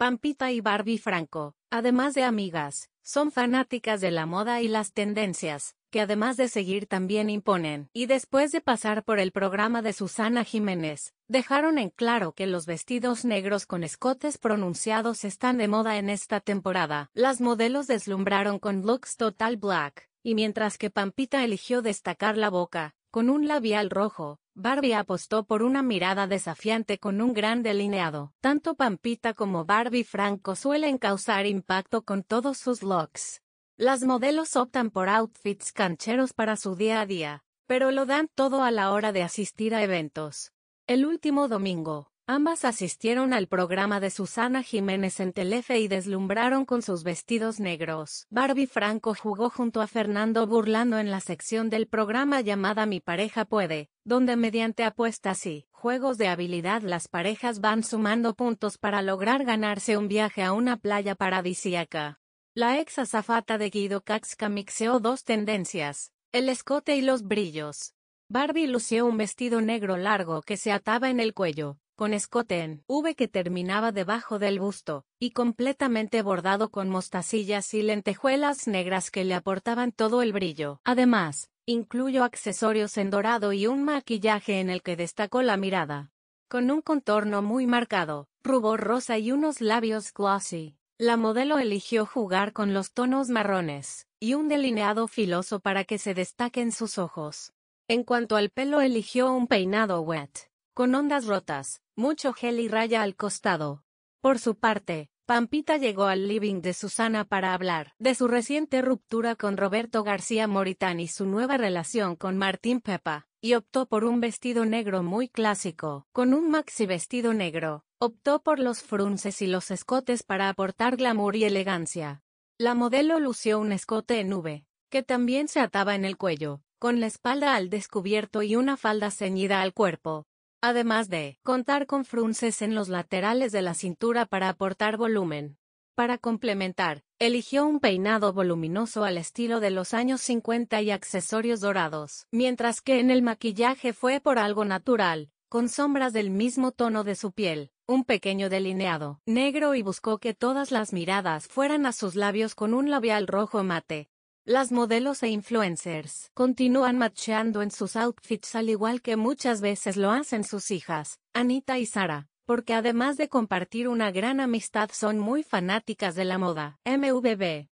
Pampita y Barbie Franco, además de amigas, son fanáticas de la moda y las tendencias, que además de seguir también imponen. Y después de pasar por el programa de Susana Jiménez, dejaron en claro que los vestidos negros con escotes pronunciados están de moda en esta temporada. Las modelos deslumbraron con looks total black, y mientras que Pampita eligió destacar la boca, con un labial rojo, Barbie apostó por una mirada desafiante con un gran delineado. Tanto Pampita como Barbie Franco suelen causar impacto con todos sus looks. Las modelos optan por outfits cancheros para su día a día, pero lo dan todo a la hora de asistir a eventos. El último domingo, Ambas asistieron al programa de Susana Jiménez en Telefe y deslumbraron con sus vestidos negros. Barbie Franco jugó junto a Fernando Burlando en la sección del programa llamada Mi pareja puede, donde mediante apuestas y juegos de habilidad las parejas van sumando puntos para lograr ganarse un viaje a una playa paradisíaca. La ex azafata de Guido Caxca mixeó dos tendencias, el escote y los brillos. Barbie lució un vestido negro largo que se ataba en el cuello, con escote en V que terminaba debajo del busto, y completamente bordado con mostacillas y lentejuelas negras que le aportaban todo el brillo. Además, incluyó accesorios en dorado y un maquillaje en el que destacó la mirada. Con un contorno muy marcado, rubor rosa y unos labios glossy, la modelo eligió jugar con los tonos marrones, y un delineado filoso para que se destaquen sus ojos. En cuanto al pelo eligió un peinado wet, con ondas rotas, mucho gel y raya al costado. Por su parte, Pampita llegó al living de Susana para hablar de su reciente ruptura con Roberto García Moritán y su nueva relación con Martín Pepa, y optó por un vestido negro muy clásico. Con un maxi vestido negro, optó por los frunces y los escotes para aportar glamour y elegancia. La modelo lució un escote en V, que también se ataba en el cuello, con la espalda al descubierto y una falda ceñida al cuerpo, además de contar con frunces en los laterales de la cintura para aportar volumen. Para complementar, eligió un peinado voluminoso al estilo de los años 50 y accesorios dorados, mientras que en el maquillaje fue por algo natural, con sombras del mismo tono de su piel, un pequeño delineado negro y buscó que todas las miradas fueran a sus labios con un labial rojo mate, las modelos e influencers continúan macheando en sus outfits al igual que muchas veces lo hacen sus hijas, Anita y Sara, porque además de compartir una gran amistad son muy fanáticas de la moda. MVB